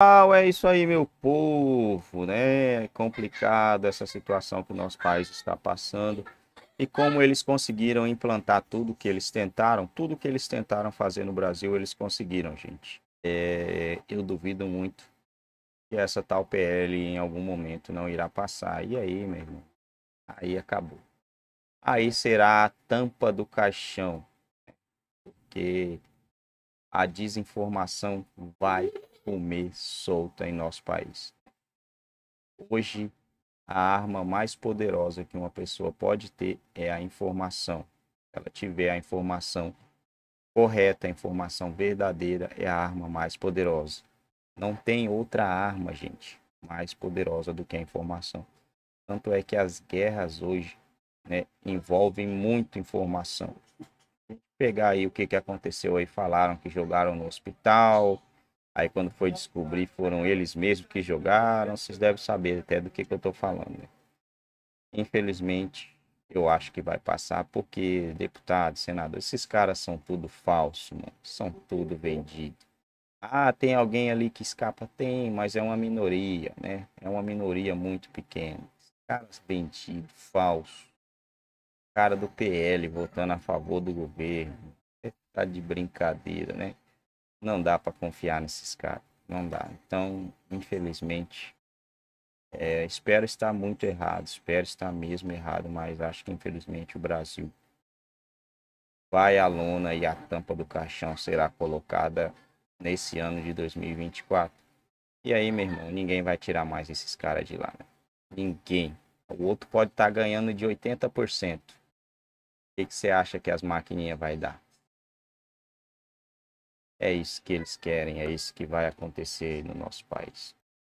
Pessoal, é isso aí, meu povo, né? É complicado essa situação que o nosso país está passando e como eles conseguiram implantar tudo que eles tentaram, tudo que eles tentaram fazer no Brasil, eles conseguiram, gente. É, eu duvido muito que essa tal PL em algum momento não irá passar. E aí, meu irmão? Aí acabou. Aí será a tampa do caixão, né? porque a desinformação vai comer solta em nosso país. Hoje, a arma mais poderosa que uma pessoa pode ter é a informação. Se ela tiver a informação correta, a informação verdadeira, é a arma mais poderosa. Não tem outra arma, gente, mais poderosa do que a informação. Tanto é que as guerras hoje né, envolvem muito informação. Pegar aí o que, que aconteceu aí, falaram que jogaram no hospital, Aí quando foi descobrir, foram eles mesmos que jogaram. Vocês devem saber até do que, que eu estou falando. Né? Infelizmente, eu acho que vai passar, porque deputado, senador, esses caras são tudo falso, mano. São tudo vendido. Ah, tem alguém ali que escapa? Tem, mas é uma minoria, né? É uma minoria muito pequena. caras vendidos, falso. Cara do PL votando a favor do governo. Tá de brincadeira, né? não dá para confiar nesses caras. Não dá. Então, infelizmente, é, espero estar muito errado, espero estar mesmo errado, mas acho que infelizmente o Brasil vai à lona e a tampa do caixão será colocada nesse ano de 2024. E aí, meu irmão, ninguém vai tirar mais esses caras de lá. Né? Ninguém. O outro pode estar tá ganhando de 80%. O que, que você acha que as maquininhas vai dar? É isso que eles querem, é isso que vai acontecer no nosso país.